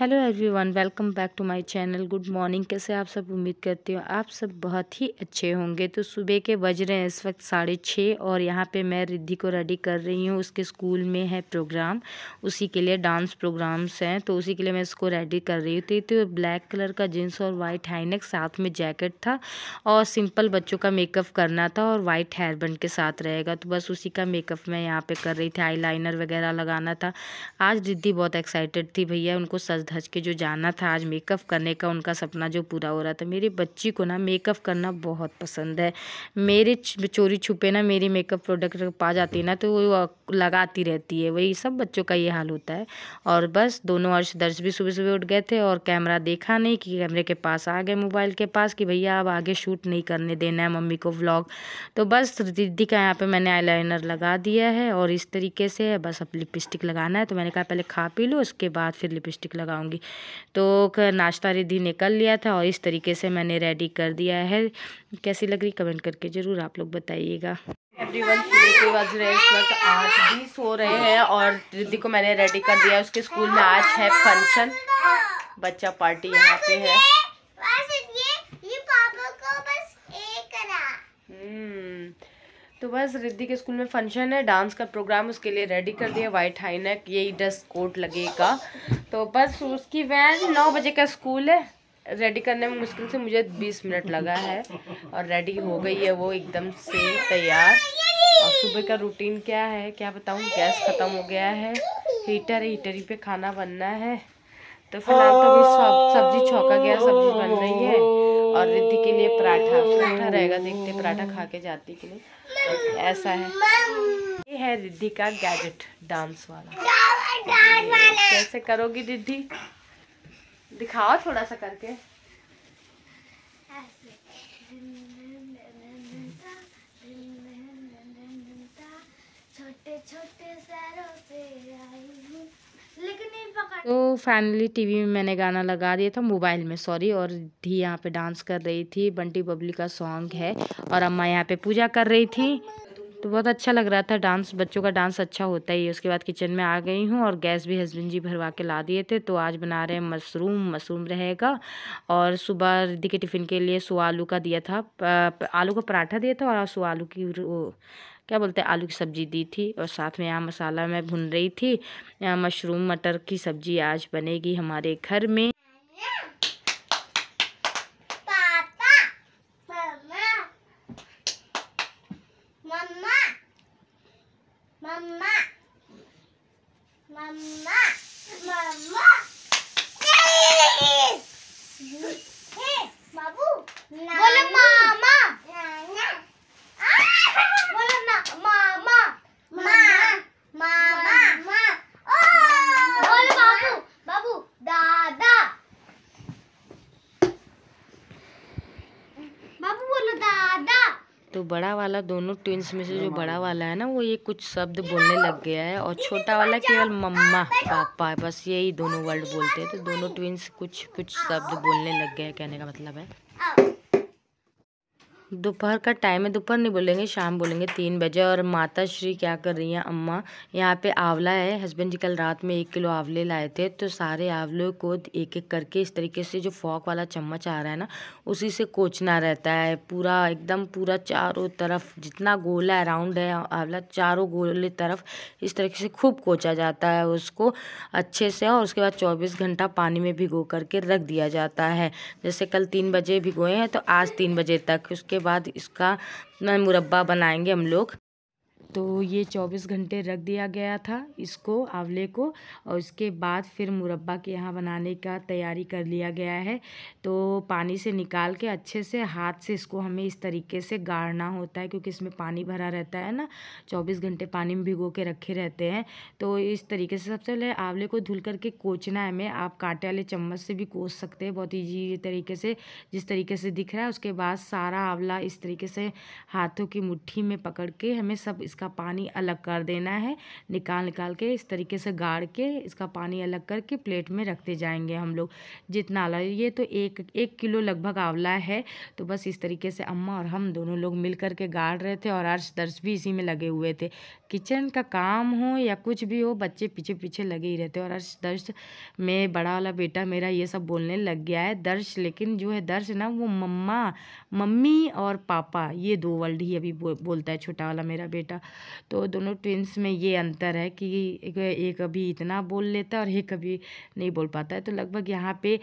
Hello everyone welcome back to my channel good morning कैसे आप सब उम्मीद करती हो आप सब बहुत ही अच्छे होंगे तो सुबह के बज रहे हैं इस वक्त साढ़े छः और यहाँ पे मैं रिद्धि को रेडी कर रही हूँ उसके स्कूल में है प्रोग्राम उसी के लिए डांस प्रोग्राम्स हैं तो उसी के लिए मैं इसको रेडी कर रही हूँ तो ब्लैक कलर तो का जीन्स और वाइट हाईनेक साथ में जैकेट था और सिंपल बच्चों का मेकअप करना था और वाइट हेयरबैंड के साथ रहेगा तो बस उसी का मेकअप मैं यहाँ पर कर रही थी आई वगैरह लगाना था आज रिद्धि बहुत एक्साइटेड थी भैया उनको सज धज के जो जाना था आज मेकअप करने का उनका सपना जो पूरा हो रहा था मेरी बच्ची को ना मेकअप करना बहुत पसंद है मेरे चोरी छुपे ना मेरी मेकअप प्रोडक्ट पा जाती है ना तो वो लगाती रहती है वही सब बच्चों का ये हाल होता है और बस दोनों अर्श दर्श भी सुबह सुबह उठ गए थे और कैमरा देखा नहीं कि कैमरे के पास आ गए मोबाइल के पास कि भैया अब आगे शूट नहीं करने देना है मम्मी को व्लॉग तो बस दीदी का यहाँ पर मैंने आईलाइनर लगा दिया है और इस तरीके से बस अब लिपस्टिक लगाना है तो मैंने कहा पहले खा पी लो उसके बाद फिर लिपस्टिक लगाओ पाऊँगी तो नाश्ता रेडी निकल लिया था और इस तरीके से मैंने रेडी कर दिया है कैसी लग रही कमेंट करके ज़रूर आप लोग बताइएगा एवरीवन सुबह के बज रहे हैं इस वक्त आज भी सो रहे हैं और रिद्धि को मैंने रेडी कर दिया उसके स्कूल में आज है फंक्शन बच्चा पार्टी यहाँ पे है हम्म। तो बस रिद्धि के स्कूल में फंक्शन है डांस का प्रोग्राम उसके लिए रेडी कर दिया वाइट हाई नेक यही ड्रेस कोट लगेगा तो बस उसकी वैन नौ बजे का स्कूल है रेडी करने में मुश्किल से मुझे बीस मिनट लगा है और रेडी हो गई है वो एकदम से तैयार और सुबह का रूटीन क्या है क्या बताऊँ गैस ख़त्म हो गया है हीटर हीटर ही पे खाना बनना है तो फिलहाल तो भी सब्जी छौका गया सब्जी बन रही है और रिद्धि के लिए पराठा पराठा रहेगा देखते पराठा खा के जाती के लिए ऐसा है ये है रिद्धि का गैजेट डांस वाला कैसे करोगी दीदी दिखाओ थोड़ा सा करके तो फाइनली टीवी में मैंने गाना लगा दिया था मोबाइल में सॉरी और धी यहाँ पे डांस कर रही थी बंटी बबली का सॉन्ग है और अम्मा यहाँ पे पूजा कर रही थी तो बहुत अच्छा लग रहा था डांस बच्चों का डांस अच्छा होता ही उसके बाद किचन में आ गई हूँ और गैस भी हस्बैंड जी भरवा के ला दिए थे तो आज बना रहे हैं मशरूम मशरूम रहेगा और सुबह रिद्धि के टिफ़िन के लिए सो आलू का दिया था आलू का पराठा दिया था और सो आलू की क्या बोलते हैं आलू की सब्ज़ी दी थी और साथ में यहाँ मसाला मैं भुन रही थी मशरूम मटर की सब्ज़ी आज बनेगी हमारे घर में Mama. Mama. Mama. Hey, babu. Bola mama. Nana. Ah. Bola mama. Mama. Mama. तो बड़ा वाला दोनों ट्विंस में से जो हाँ। बड़ा वाला है ना वो ये कुछ शब्द बोलने लग गया है और छोटा वाला केवल मम्मा पापा बस यही दोनों वर्ड बोलते हैं तो दोनों ट्विंस कुछ कुछ शब्द बोलने लग गए कहने का मतलब है हाँ। दोपहर का टाइम है दोपहर नहीं बोलेंगे शाम बोलेंगे तीन बजे और माता श्री क्या कर रही हैं अम्मा यहाँ पे आंवला है हस्बैंड जी कल रात में एक किलो आंवले लाए थे तो सारे आंवलों को एक एक करके इस तरीके से जो फॉक वाला चम्मच आ रहा है ना उसी से कोचना रहता है पूरा एकदम पूरा चारों तरफ जितना गोला है राउंड है आंवला चारों गोले तरफ इस तरीके से खूब कोचा जाता है उसको अच्छे से और उसके बाद चौबीस घंटा पानी में भिगो करके रख दिया जाता है जैसे कल तीन बजे भिगोए हैं तो आज तीन बजे तक उसके उसके बाद इसका मुरब्बा बनाएंगे हम लोग तो ये चौबीस घंटे रख दिया गया था इसको आंवले को और उसके बाद फिर मुरब्बा के यहाँ बनाने का तैयारी कर लिया गया है तो पानी से निकाल के अच्छे से हाथ से इसको हमें इस तरीके से गाड़ना होता है क्योंकि इसमें पानी भरा रहता है ना चौबीस घंटे पानी में भिगो के रखे रहते हैं तो इस तरीके से सबसे पहले आंवले को धुल करके कोचना है हमें आप कांटे वाले चम्मच से भी कोच सकते हैं बहुत ईजी तरीके से जिस तरीके से दिख रहा है उसके बाद सारा आंवला इस तरीके से हाथों की मुट्ठी में पकड़ के हमें सब इसका इसका पानी अलग कर देना है निकाल निकाल के इस तरीके से गाड़ के इसका पानी अलग करके प्लेट में रखते जाएंगे हम लोग जितना आंवला ये तो एक एक किलो लगभग आंवला है तो बस इस तरीके से अम्मा और हम दोनों लोग मिल करके गाड़ रहे थे और अर्श दर्श भी इसी में लगे हुए थे किचन का काम हो या कुछ भी हो बच्चे पीछे पीछे लगे ही रहते और अर्श दर्श में बड़ा वाला बेटा मेरा ये सब बोलने लग गया है दर्श लेकिन जो है दर्श ना वो मम्मा मम्मी और पापा ये दो वर्ल्ड ही अभी बो, बोलता है छोटा वाला मेरा बेटा तो दोनों ट्विंस में ये अंतर है कि एक, एक अभी इतना बोल लेता है और एक अभी नहीं बोल पाता है तो लगभग यहाँ पे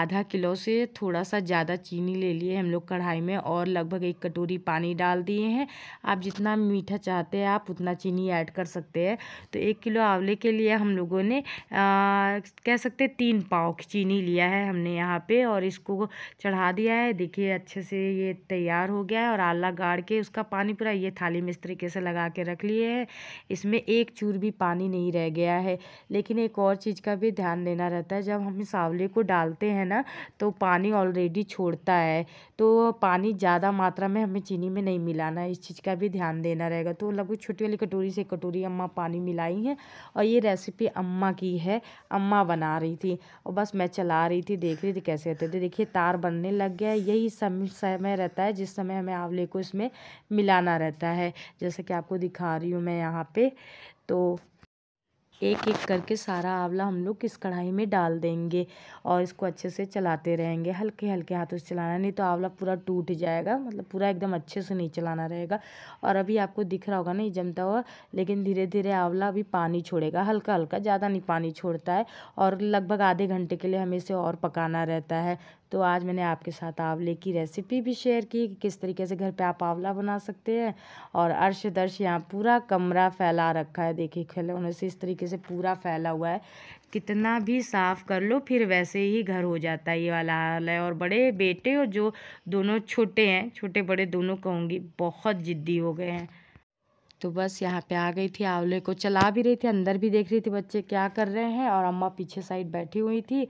आधा किलो से थोड़ा सा ज़्यादा चीनी ले लिए हम लोग कढ़ाई में और लगभग एक कटोरी पानी डाल दिए हैं आप जितना मीठा चाहते हैं आप उतना चीनी ऐड कर सकते हैं तो एक किलो आंवले के लिए हम लोगों ने आ, कह सकते तीन पाव चीनी लिया है हमने यहाँ पर और इसको चढ़ा दिया है देखिए अच्छे से ये तैयार हो गया है और आला गाड़ के उसका पानी पूरा ये थाली में इस तरीके से लगा बना के रख लिए हैं इसमें एक चूर भी पानी नहीं रह गया है लेकिन एक और चीज़ का भी ध्यान देना रहता है जब हम आंवले को डालते हैं ना तो पानी ऑलरेडी छोड़ता है तो पानी ज़्यादा मात्रा में हमें चीनी में नहीं मिलाना है इस चीज़ का भी ध्यान देना रहेगा तो लगभग छोटी वाली कटोरी से कटोरी अम्मा पानी मिलाई हैं और ये रेसिपी अम्मा की है अम्मा बना रही थी और बस मैं चला रही थी देख रही थी कैसे रहते थे देखिए तार बनने लग गया यही समय रहता है जिस समय हमें आंवले को इसमें मिलाना रहता है जैसे कि आपको दिखा रही हूँ मैं यहाँ पे तो एक एक करके सारा आंवला हम लोग इस कढ़ाई में डाल देंगे और इसको अच्छे से चलाते रहेंगे हल्के हल्के हाथों से चलाना नहीं तो आंवला पूरा टूट जाएगा मतलब पूरा एकदम अच्छे से नहीं चलाना रहेगा और अभी आपको दिख रहा होगा नहीं जमता हुआ लेकिन धीरे धीरे आंवला अभी पानी छोड़ेगा हल्का हल्का ज़्यादा नहीं पानी छोड़ता है और लगभग आधे घंटे के लिए हमें इसे और पकाना रहता है तो आज मैंने आपके साथ आंवले की रेसिपी भी शेयर की कि किस तरीके से घर पे आप आंवला बना सकते हैं और अर्श दर्श यहाँ पूरा कमरा फैला रखा है देखिए खिलौने से इस तरीके से पूरा फैला हुआ है कितना भी साफ़ कर लो फिर वैसे ही घर हो जाता है ये वाला हाल है और बड़े बेटे और जो दोनों छोटे हैं छोटे बड़े दोनों कहूँगी बहुत ज़िद्दी हो गए हैं तो बस यहाँ पे आ गई थी आंवले को चला भी रही थी अंदर भी देख रही थी बच्चे क्या कर रहे हैं और अम्मा पीछे साइड बैठी हुई थी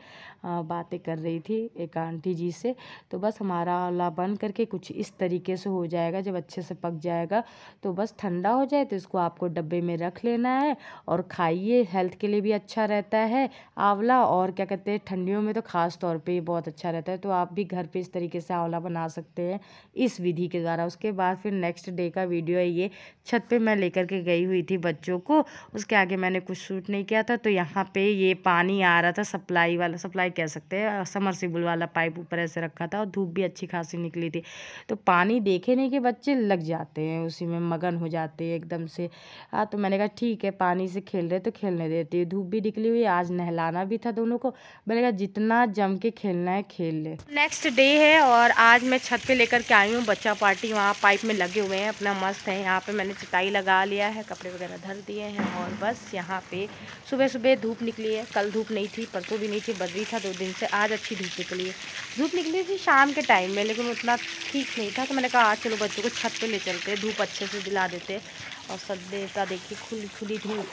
बातें कर रही थी एक आंटी जी से तो बस हमारा आंवला बन करके कुछ इस तरीके से हो जाएगा जब अच्छे से पक जाएगा तो बस ठंडा हो जाए तो इसको आपको डब्बे में रख लेना है और खाइए हेल्थ के लिए भी अच्छा रहता है आंवला और क्या कहते हैं ठंडियों में तो ख़ास तौर पर बहुत अच्छा रहता है तो आप भी घर पर इस तरीके से आंवला बना सकते हैं इस विधि के द्वारा उसके बाद फिर नेक्स्ट डे का वीडियो है ये छत पर पे मैं लेकर के गई हुई थी बच्चों को उसके आगे मैंने कुछ सूट नहीं किया था तो यहाँ पे ये पानी आ रहा था सप्लाई वाला सप्लाई कह सकते हैं समरसिबल वाला पाइप ऊपर ऐसे रखा था और धूप भी अच्छी खासी निकली थी तो पानी देखे नहीं कि बच्चे लग जाते हैं उसी में मगन हो जाते हैं एकदम से हाँ तो मैंने कहा ठीक है पानी से खेल रहे तो खेलने देती है धूप भी निकली हुई आज नहलाना भी था दोनों को मैंने कहा जितना जम के खेलना है खेल ले नेक्स्ट डे है और आज मैं छत पे लेकर के आई हूँ बच्चा पार्टी वहाँ पाइप में लगे हुए हैं अपना मस्त है यहाँ पे मैंने चिताई सफाई लगा लिया है कपड़े वगैरह धर दिए हैं और बस यहाँ पे सुबह सुबह धूप निकली है कल धूप नहीं थी परसों भी नहीं थी बदरी था दो दिन से आज अच्छी धूप निकली है धूप निकली थी शाम के टाइम में लेकिन उतना ठीक नहीं था तो मैंने कहा आज चलो बच्चों को छत पर ले चलते धूप अच्छे से दिला देते और सब देता देखिए खुली खुली धूप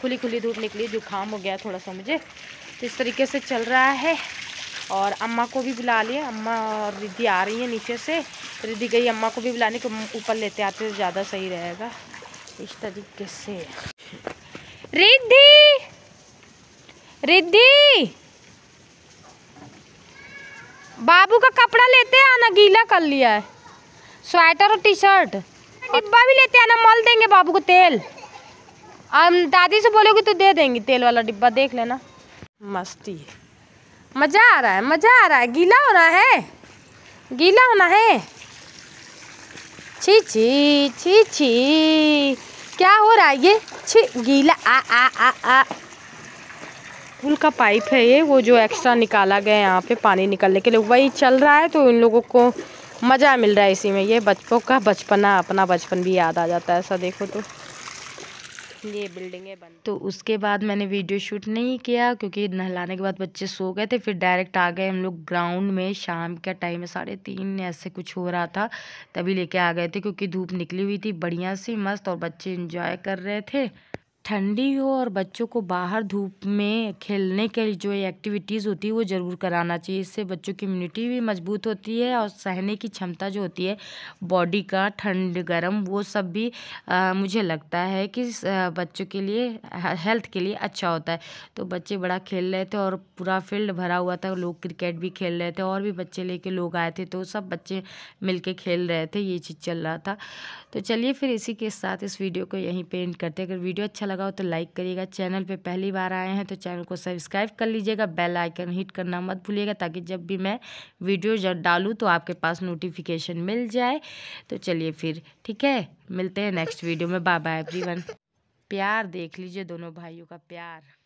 खुली खुली धूप निकली जुकाम हो गया थोड़ा सा मुझे तो इस तरीके से चल रहा है और अम्मा को भी बुला लिए अम्मा और रिद्धि आ रही है नीचे से रिद्धि गई अम्मा को भी बुलाने को ऊपर लेते आते तो ज़्यादा सही रहेगा इस तरीके से रिद्धि रिद्धि बाबू का कपड़ा लेते आना गीला कर लिया है स्वेटर और टी शर्ट डिब्बा भी लेते आना मल देंगे बाबू को तेल हम दादी से बोलोगे तो दे देंगे तेल वाला डिब्बा देख लेना मस्ती है मज़ा आ रहा है मज़ा आ रहा है गीला होना है गीला होना है छी छी छी छी क्या हो रहा है ये छी गीला आ आ आ आ पुल का पाइप है ये वो जो एक्स्ट्रा निकाला गया है यहाँ पे पानी निकालने के लिए वही चल रहा है तो इन लोगों को मज़ा मिल रहा है इसी में ये बच्चों का बचपना अपना बचपन भी याद आ जाता है ऐसा देखो तो ये बिल्डिंगें बन तो उसके बाद मैंने वीडियो शूट नहीं किया क्योंकि नहलाने के बाद बच्चे सो गए थे फिर डायरेक्ट आ गए हम लोग ग्राउंड में शाम का टाइम में साढ़े तीन ऐसे कुछ हो रहा था तभी लेके आ गए थे क्योंकि धूप निकली हुई थी बढ़िया सी मस्त और बच्चे इंजॉय कर रहे थे ठंडी हो और बच्चों को बाहर धूप में खेलने के लिए जो एक्टिविटीज़ होती है वो ज़रूर कराना चाहिए इससे बच्चों की इम्यूनिटी भी मजबूत होती है और सहने की क्षमता जो होती है बॉडी का ठंड गर्म वो सब भी आ, मुझे लगता है कि बच्चों के लिए हेल्थ के लिए अच्छा होता है तो बच्चे बड़ा खेल रहे थे और पूरा फील्ड भरा हुआ था लोग क्रिकेट भी खेल रहे थे और भी बच्चे ले लोग आए थे तो सब बच्चे मिल खेल रहे थे ये चीज़ चल रहा था तो चलिए फिर इसी के साथ इस वीडियो को यहीं पेंट करते अगर वीडियो अच्छा लगा हो तो लाइक करिएगा चैनल पे पहली बार आए हैं तो चैनल को सब्सक्राइब कर लीजिएगा बेल आइकन हिट करना मत भूलिएगा ताकि जब भी मैं वीडियो जब डालूँ तो आपके पास नोटिफिकेशन मिल जाए तो चलिए फिर ठीक है मिलते हैं नेक्स्ट वीडियो में बाय बाय एवरीवन प्यार देख लीजिए दोनों भाइयों का प्यार